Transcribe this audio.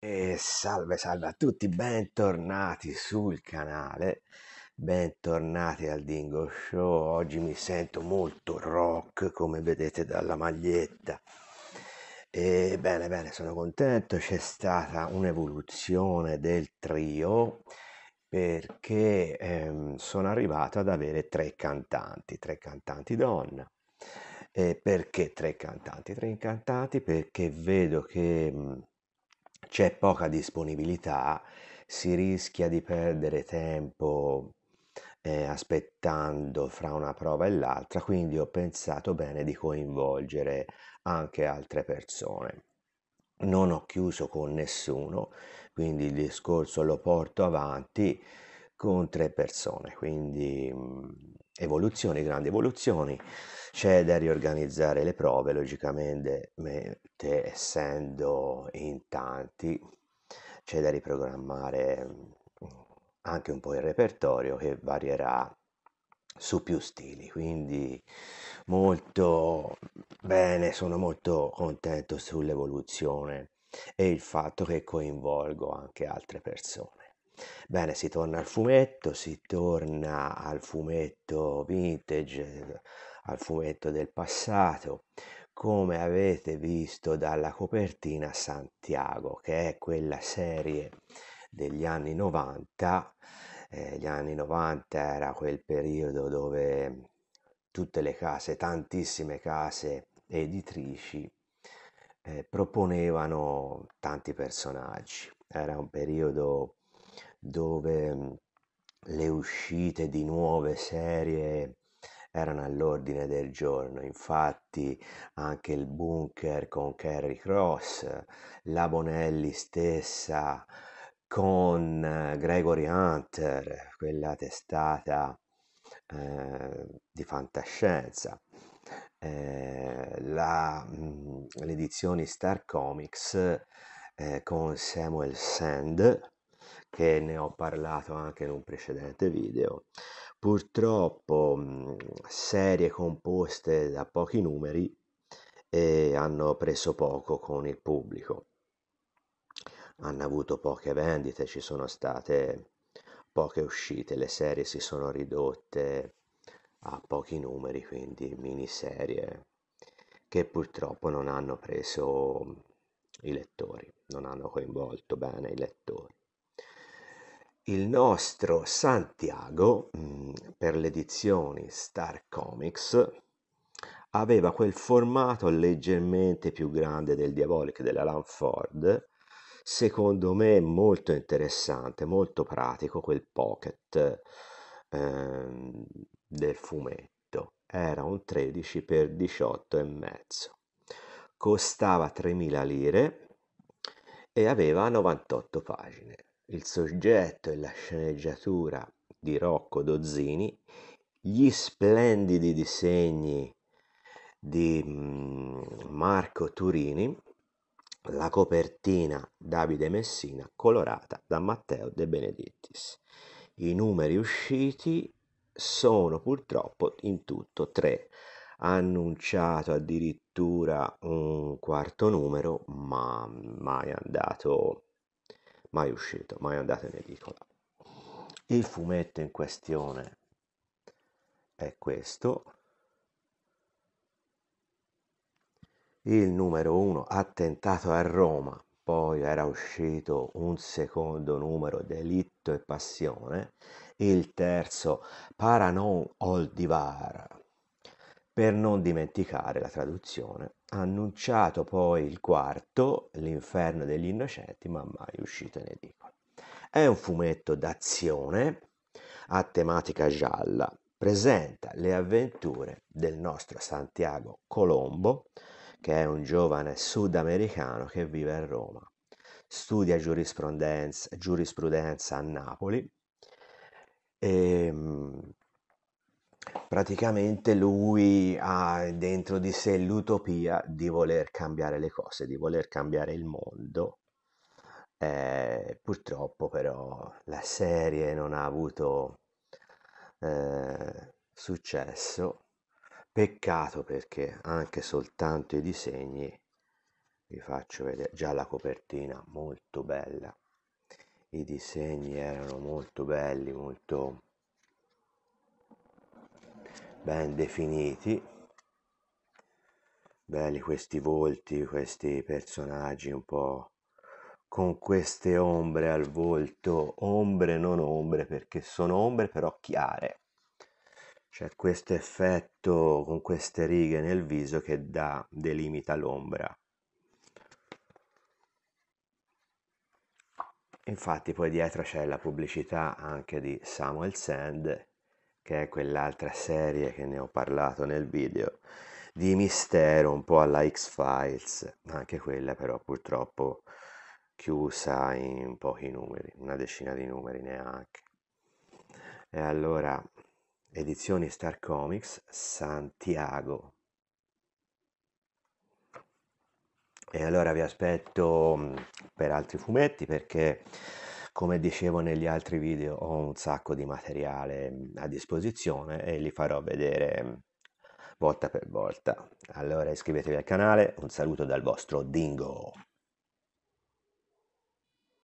E salve salve a tutti, bentornati sul canale, bentornati al Dingo Show, oggi mi sento molto rock come vedete dalla maglietta. E bene bene, sono contento, c'è stata un'evoluzione del trio perché ehm, sono arrivato ad avere tre cantanti, tre cantanti donna. E perché tre cantanti? Tre cantanti perché vedo che... Mh, c'è poca disponibilità, si rischia di perdere tempo eh, aspettando fra una prova e l'altra, quindi ho pensato bene di coinvolgere anche altre persone. Non ho chiuso con nessuno, quindi il discorso lo porto avanti con tre persone, quindi mm, evoluzioni, grandi evoluzioni, c'è da riorganizzare le prove, logicamente, essendo in tanti, c'è da riprogrammare mm, anche un po' il repertorio che varierà su più stili, quindi molto bene, sono molto contento sull'evoluzione e il fatto che coinvolgo anche altre persone. Bene, si torna al fumetto, si torna al fumetto vintage, al fumetto del passato. Come avete visto dalla copertina Santiago, che è quella serie degli anni 90. Eh, gli anni 90 era quel periodo dove tutte le case, tantissime case editrici eh, proponevano tanti personaggi. Era un periodo dove mhmm, le uscite di nuove serie erano all'ordine del giorno, infatti anche il bunker con Kerry Cross, la Bonelli stessa con eh, Gregory Hunter, quella testata eh, di fantascienza. Eh, la, mh, mhmm, le edizioni Star Comics eh, con Samuel Sand che ne ho parlato anche in un precedente video. Purtroppo mhmm, serie composte da pochi numeri eh, hanno preso poco con il pubblico, hanno avuto poche vendite, ci sono state poche uscite, le serie si sono ridotte a pochi numeri, quindi miniserie che purtroppo non hanno preso mhmm, i lettori, non hanno coinvolto bene i lettori il nostro Santiago, mm, per le edizioni Star Comics, aveva quel formato leggermente più grande del Diabolic della Lanford, secondo me molto interessante, molto pratico quel pocket ehm, del fumetto. Era un 13 x 18 e mezzo. Costava 3.000 lire e aveva 98 pagine il soggetto e la sceneggiatura di Rocco Dozzini, gli splendidi disegni di mm, Marco Turini, la copertina Davide Messina colorata da Matteo De Benedettis. I numeri usciti sono purtroppo in tutto tre. Annunciato addirittura un quarto numero, ma mai andato mai uscito, mai andato in edicola. Il fumetto in questione è questo. Il numero 1 attentato a Roma, poi era uscito un secondo numero Delitto e Passione, il terzo Paranon Oldivar, per non dimenticare la traduzione annunciato poi il quarto, L'inferno degli innocenti, ma mai uscito in edicola. È un fumetto d'azione a tematica gialla. Presenta le avventure del nostro Santiago Colombo, che è un giovane sudamericano che vive a Roma. Studia giurisprudenza, giurisprudenza a Napoli e ehm, praticamente lui ha dentro di sé l'utopia di voler cambiare le cose, di voler cambiare il mondo. Eh, purtroppo però la serie non ha avuto eh, successo, peccato perché anche soltanto i disegni, vi faccio vedere, già la copertina molto bella, i disegni erano molto belli, molto ben definiti, belli questi volti, questi personaggi un po' con queste ombre al volto, ombre non ombre perché sono ombre però chiare. C'è questo effetto con queste righe nel viso che dà, delimita l'ombra. Infatti poi dietro c'è la pubblicità anche di Samuel Sand che è quell'altra serie che ne ho parlato nel video, di mistero un po' alla X-Files, anche quella però purtroppo chiusa in pochi numeri, una decina di numeri neanche. E allora, edizioni Star Comics, Santiago. E allora vi aspetto mm, per altri fumetti perché come dicevo negli altri video ho un sacco di materiale a disposizione e li farò vedere volta per volta. Allora iscrivetevi al canale, un saluto dal vostro Dingo!